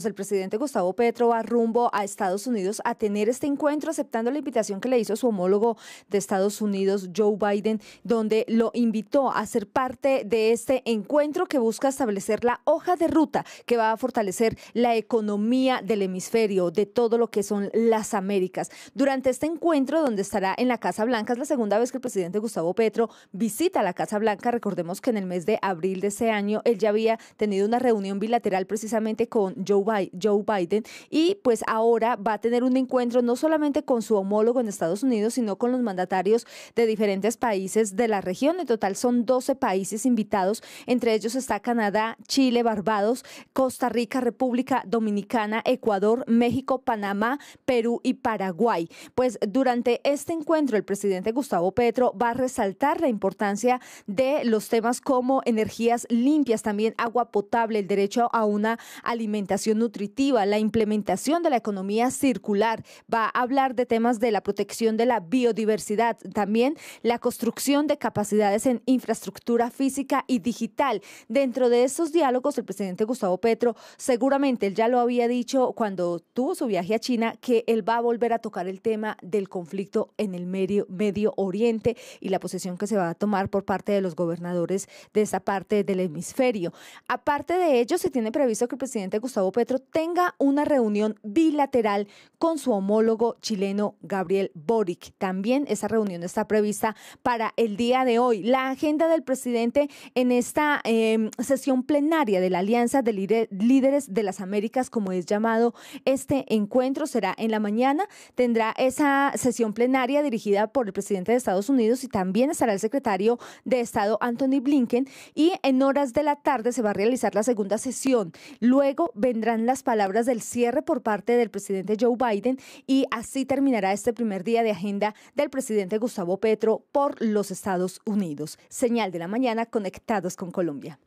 Pues, el presidente Gustavo Petro va rumbo a Estados Unidos a tener este encuentro, aceptando la invitación que le hizo su homólogo de Estados Unidos, Joe Biden, donde lo invitó a ser parte de este encuentro que busca establecer la hoja de ruta que va a fortalecer la economía del hemisferio, de todo lo que son las Américas. Durante este encuentro, donde estará en la Casa Blanca, es la segunda vez que el presidente Gustavo Petro visita la Casa Blanca. Recordemos que en el mes de abril de ese año él ya había tenido una reunión bilateral precisamente con Joe Joe Biden y pues ahora va a tener un encuentro no solamente con su homólogo en Estados Unidos, sino con los mandatarios de diferentes países de la región. En total son 12 países invitados, entre ellos está Canadá, Chile, Barbados, Costa Rica, República Dominicana, Ecuador, México, Panamá, Perú y Paraguay. Pues durante este encuentro el presidente Gustavo Petro va a resaltar la importancia de los temas como energías limpias, también agua potable, el derecho a una alimentación nutritiva, la implementación de la economía circular. Va a hablar de temas de la protección de la biodiversidad, también la construcción de capacidades en infraestructura física y digital. Dentro de esos diálogos, el presidente Gustavo Petro, seguramente él ya lo había dicho cuando tuvo su viaje a China, que él va a volver a tocar el tema del conflicto en el Medio, medio Oriente y la posición que se va a tomar por parte de los gobernadores de esa parte del hemisferio. Aparte de ello, se tiene previsto que el presidente Gustavo Petro tenga una reunión bilateral con su homólogo chileno Gabriel Boric. También esa reunión está prevista para el día de hoy. La agenda del presidente en esta em, sesión plenaria de la Alianza de Líderes de las Américas, como es llamado este encuentro, será en la mañana. Tendrá esa sesión plenaria dirigida por el presidente de Estados Unidos y también estará el secretario de Estado Anthony Blinken. Y en horas de la tarde se va a realizar la segunda sesión. Luego vendrán las palabras del cierre por parte del presidente Joe Biden y así terminará este primer día de agenda del presidente Gustavo Petro por los Estados Unidos. Señal de la mañana conectados con Colombia.